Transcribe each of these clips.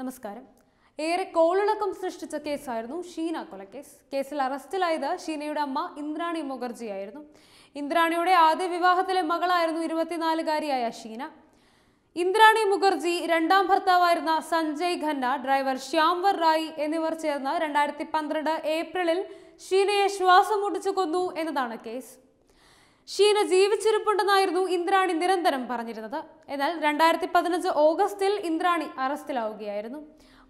നമസ്കാരം ഏറെ കോളിളക്കം സൃഷ്ടിച്ച കേസായിരുന്നു ഷീന കൊലക്കേസ് കേസിൽ അറസ്റ്റിലായത് ഷീനയുടെ അമ്മ ഇന്ദ്രാണി മുഖർജിയായിരുന്നു ഇന്ദ്രാണിയുടെ ആദ്യ വിവാഹത്തിലെ മകളായിരുന്നു ഇരുപത്തിനാലുകാരിയായ ഷീന ഇന്ദ്രാണി മുഖർജി രണ്ടാം ഭർത്താവായിരുന്ന സഞ്ജയ് ഖന്ന ഡ്രൈവർ ശ്യാംവർ റായി എന്നിവർ ചേർന്ന് രണ്ടായിരത്തി പന്ത്രണ്ട് ഏപ്രിലിൽ ഷീനയെ ശ്വാസം മുട്ടിച്ചു കൊന്നു എന്നതാണ് കേസ് ഷീന ജീവിച്ചിരിപ്പുണ്ടെന്നായിരുന്നു ഇന്ദ്രാണി നിരന്തരം പറഞ്ഞിരുന്നത് എന്നാൽ രണ്ടായിരത്തി പതിനഞ്ച് ഓഗസ്റ്റിൽ ഇന്ദ്രാണി അറസ്റ്റിലാവുകയായിരുന്നു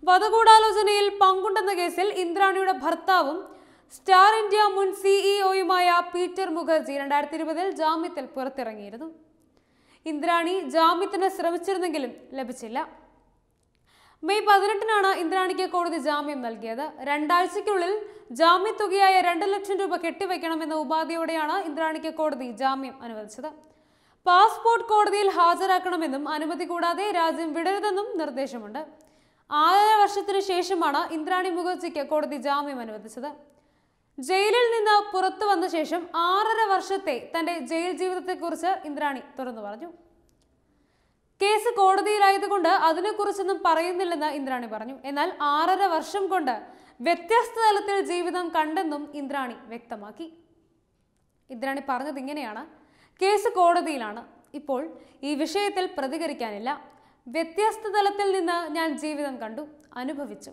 വധഗൂഢാലോചനയിൽ പങ്കുണ്ടെന്ന കേസിൽ ഇന്ദ്രാണിയുടെ ഭർത്താവും സ്റ്റാർ ഇന്ത്യ മുൻ സിഇഒയുമായ പീറ്റർ മുഖർജി രണ്ടായിരത്തി ഇരുപതിൽ ജാമ്യത്തിൽ പുറത്തിറങ്ങിയിരുന്നു ഇന്ദ്രാണി ജാമ്യത്തിന് ശ്രമിച്ചിരുന്നെങ്കിലും ലഭിച്ചില്ല മെയ് പതിനെട്ടിനാണ് ഇന്ദ്രാണിക്ക് കോടതി ജാമ്യം നൽകിയത് രണ്ടാഴ്ചയ്ക്കുള്ളിൽ ജാമ്യത്തുകയായ രണ്ട് ലക്ഷം രൂപ കെട്ടിവെക്കണമെന്ന ഉപാധിയോടെയാണ് ഇന്ദ്രാണിക്ക് കോടതി ജാമ്യം അനുവദിച്ചത് പാസ്പോർട്ട് കോടതിയിൽ ഹാജരാക്കണമെന്നും അനുമതി കൂടാതെ രാജ്യം വിടരുതെന്നും നിർദ്ദേശമുണ്ട് ആറര വർഷത്തിനു ശേഷമാണ് ഇന്ദ്രാണി മുഖർജിക്ക് കോടതി ജാമ്യം അനുവദിച്ചത് ജയിലിൽ നിന്ന് പുറത്തു വന്ന ശേഷം ആറര വർഷത്തെ തന്റെ ജയിൽ ജീവിതത്തെക്കുറിച്ച് ഇന്ദ്രാണി തുറന്നു പറഞ്ഞു കേസ് കോടതിയിലായതുകൊണ്ട് അതിനെക്കുറിച്ചൊന്നും പറയുന്നില്ലെന്ന് ഇന്ദ്രാണി പറഞ്ഞു എന്നാൽ ആറര വർഷം കൊണ്ട് വ്യത്യസ്ത തലത്തിൽ ജീവിതം കണ്ടെന്നും ഇന്ദ്രാണി വ്യക്തമാക്കി ഇന്ദ്രാണി പറഞ്ഞത് ഇങ്ങനെയാണ് കേസ് കോടതിയിലാണ് ഇപ്പോൾ ഈ വിഷയത്തിൽ പ്രതികരിക്കാനില്ല വ്യത്യസ്ത തലത്തിൽ നിന്ന് ഞാൻ ജീവിതം കണ്ടു അനുഭവിച്ചു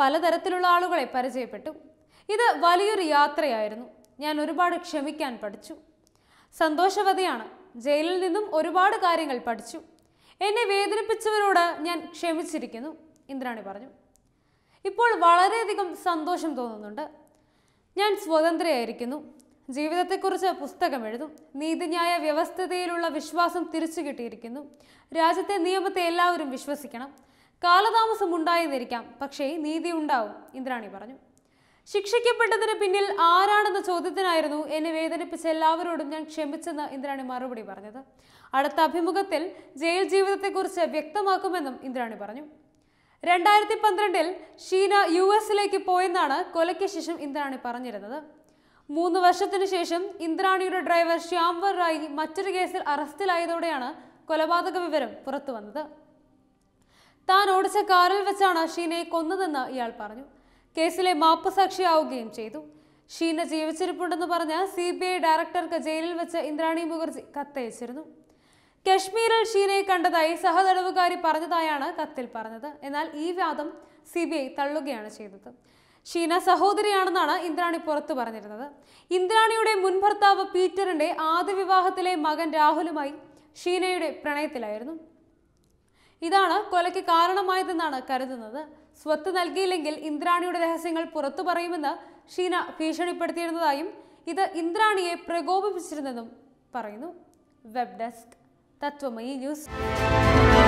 പലതരത്തിലുള്ള ആളുകളെ പരിചയപ്പെട്ടു ഇത് വലിയൊരു യാത്രയായിരുന്നു ഞാൻ ഒരുപാട് ക്ഷമിക്കാൻ പഠിച്ചു സന്തോഷവതിയാണ് ജയിലിൽ നിന്നും ഒരുപാട് കാര്യങ്ങൾ പഠിച്ചു എന്നെ വേദനിപ്പിച്ചവരോട് ഞാൻ ക്ഷമിച്ചിരിക്കുന്നു ഇന്ദ്രാണി പറഞ്ഞു ഇപ്പോൾ വളരെയധികം സന്തോഷം തോന്നുന്നുണ്ട് ഞാൻ സ്വതന്ത്രയായിരിക്കുന്നു ജീവിതത്തെക്കുറിച്ച് പുസ്തകം എഴുതും നീതിന്യായ വ്യവസ്ഥതയിലുള്ള വിശ്വാസം തിരിച്ചു കിട്ടിയിരിക്കുന്നു രാജ്യത്തെ നിയമത്തെ എല്ലാവരും വിശ്വസിക്കണം കാലതാമസം ഉണ്ടായെന്നിരിക്കാം പക്ഷേ നീതി ഉണ്ടാവും ഇന്ദ്രാണി പറഞ്ഞു ശിക്ഷിക്കപ്പെട്ടതിന് പിന്നിൽ ആരാണെന്ന ചോദ്യത്തിനായിരുന്നു എന്നെ വേദനിപ്പിച്ച എല്ലാവരോടും ഞാൻ ക്ഷമിച്ചെന്ന് ഇന്ദ്രാണി മറുപടി പറഞ്ഞത് അടുത്ത അഭിമുഖത്തിൽ ജയിൽ ജീവിതത്തെക്കുറിച്ച് വ്യക്തമാക്കുമെന്നും ഇന്ദ്രാണി പറഞ്ഞു രണ്ടായിരത്തി പന്ത്രണ്ടിൽ ഷീന യു എസിലേക്ക് പോയെന്നാണ് കൊലയ്ക്ക് ശേഷം ഇന്ദ്രാണി പറഞ്ഞിരുന്നത് മൂന്ന് വർഷത്തിനു ശേഷം ഇന്ദ്രാണിയുടെ ഡ്രൈവർ ശ്യാംവർ റായി മറ്റൊരു കേസിൽ അറസ്റ്റിലായതോടെയാണ് കൊലപാതക വിവരം പുറത്തു വന്നത് താൻ ഓടിച്ച കാറിൽ വെച്ചാണ് ഷീനയെ കൊന്നതെന്ന് ഇയാൾ പറഞ്ഞു കേസിലെ മാപ്പുസാക്ഷിയാവുകയും ചെയ്തു ഷീന ജീവിച്ചിരിപ്പുണ്ടെന്ന് പറഞ്ഞ സി ബി ഐ ഡയറക്ടർക്ക് ജയിലിൽ വെച്ച് ഇന്ദ്രാണി മുഖർജി കത്തയച്ചിരുന്നു കശ്മീരിൽ ഷീനയെ കണ്ടതായി സഹതടവുകാരി പറഞ്ഞതായാണ് കത്തിൽ പറഞ്ഞത് എന്നാൽ ഈ വാദം സി ബി ഐ തള്ളുകയാണ് ചെയ്തത് ഷീന സഹോദരിയാണെന്നാണ് ഇന്ദ്രാണി പുറത്തു പറഞ്ഞിരുന്നത് ഇന്ദ്രാണിയുടെ മുൻ ഭർത്താവ് പീറ്ററിന്റെ ആദ്യ വിവാഹത്തിലെ മകൻ രാഹുലുമായി ഷീനയുടെ പ്രണയത്തിലായിരുന്നു ഇതാണ് കൊലയ്ക്ക് കാരണമായതെന്നാണ് കരുതുന്നത് സ്വത്ത് നൽകിയില്ലെങ്കിൽ ഇന്ദ്രാണിയുടെ രഹസ്യങ്ങൾ പുറത്തു പറയുമെന്ന് ഷീന ഭീഷണിപ്പെടുത്തിയിരുന്നതായും ഇത് ഇന്ദ്രാണിയെ പ്രകോപിപ്പിച്ചിരുന്നതും പറയുന്നു വെബ് ഡെസ്ക് തത്വമയി ന്യൂസ്